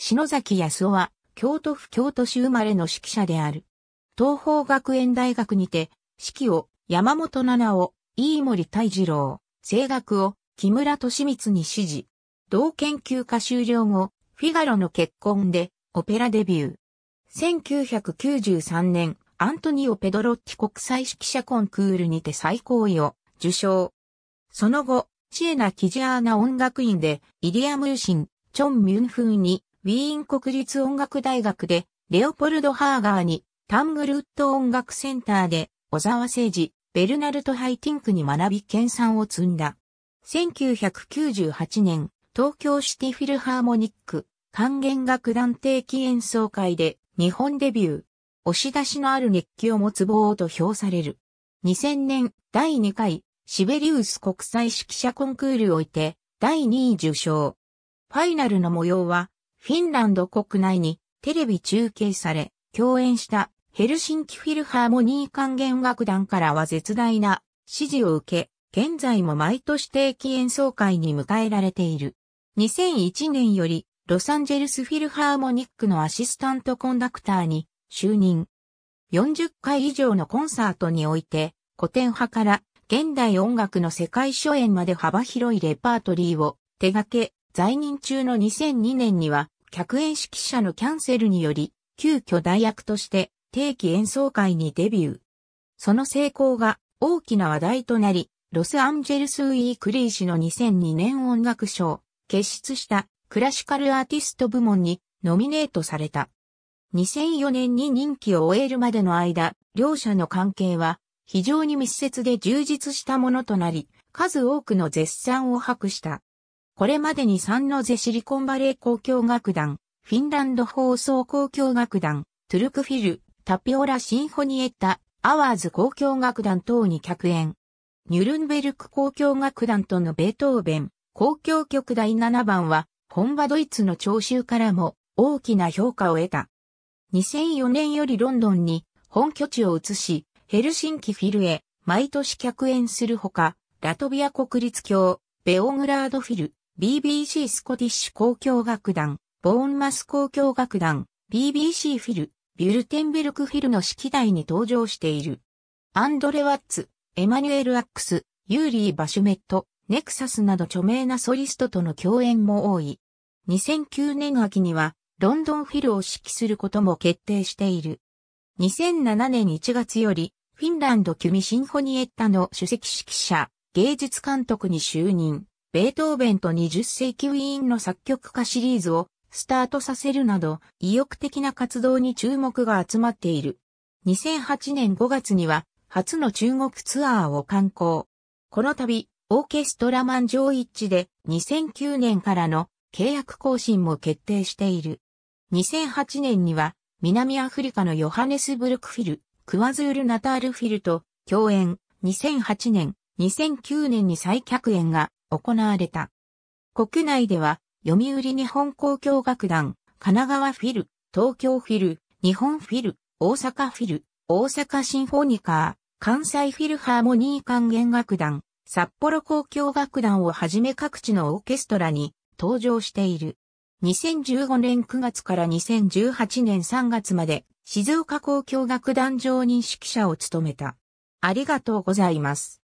篠崎康夫は、京都府京都市生まれの指揮者である。東方学園大学にて、指揮を山本七尾、飯森大二郎、声楽を木村敏光に指示。同研究科終了後、フィガロの結婚でオペラデビュー。1993年、アントニオ・ペドロッティ国際指揮者コンクールにて最高位を受賞。その後、シエナ・キジアーナ音楽院でイリアム・ユシン、チョン・ミュンフンにウィーン国立音楽大学で、レオポルド・ハーガーに、タングルウッド音楽センターで、小沢誠治、ベルナルト・ハイティンクに学び研鑽を積んだ。1998年、東京シティフィルハーモニック、管弦楽団定期演奏会で、日本デビュー。押し出しのある熱気を持つ棒と評される。2000年、第2回、シベリウス国際指揮者コンクールを置いて、第2位受賞。ファイナルの模様は、フィンランド国内にテレビ中継され、共演したヘルシンキフィルハーモニー管弦楽団からは絶大な支持を受け、現在も毎年定期演奏会に迎えられている。2001年よりロサンゼルスフィルハーモニックのアシスタントコンダクターに就任。40回以上のコンサートにおいて、古典派から現代音楽の世界初演まで幅広いレパートリーを手掛け、在任中の2002年には、客演指揮者のキャンセルにより、急遽代役として定期演奏会にデビュー。その成功が大きな話題となり、ロスアンジェルスウィークリー氏の2002年音楽賞、結出したクラシカルアーティスト部門にノミネートされた。2004年に任期を終えるまでの間、両者の関係は非常に密接で充実したものとなり、数多くの絶賛を博した。これまでに三ノゼシリコンバレー交響楽団、フィンランド放送交響楽団、トゥルクフィル、タピオラシンフォニエッタ、アワーズ交響楽団等に客演。ニュルンベルク交響楽団とのベートーベン、交響曲第7番は、本場ドイツの聴衆からも大きな評価を得た。2004年よりロンドンに本拠地を移し、ヘルシンキフィルへ毎年客演するほか、ラトビア国立教、ベオグラードフィル、BBC スコティッシュ交響楽団、ボーンマス交響楽団、BBC フィル、ビュルテンベルクフィルの式台に登場している。アンドレ・ワッツ、エマニュエル・アックス、ユーリー・バシュメット、ネクサスなど著名なソリストとの共演も多い。2009年秋には、ロンドンフィルを指揮することも決定している。2007年1月より、フィンランドキュミシンフォニエッタの首席指揮者、芸術監督に就任。ベートーベンと20世紀ウィーンの作曲家シリーズをスタートさせるなど、意欲的な活動に注目が集まっている。2008年5月には、初の中国ツアーを観光。この度、オーケストラマン上一致で2009年からの契約更新も決定している。2008年には、南アフリカのヨハネスブルクフィル、クワズールナタールフィルと共演、2008年、2009年に再客演が行われた。国内では、読売日本交響楽団、神奈川フィル、東京フィル、日本フィル、大阪フィル、大阪シンフォニカー、関西フィルハーモニー管弦楽団、札幌交響楽団をはじめ各地のオーケストラに登場している。2015年9月から2018年3月まで静岡交響楽団上任指揮者を務めた。ありがとうございます。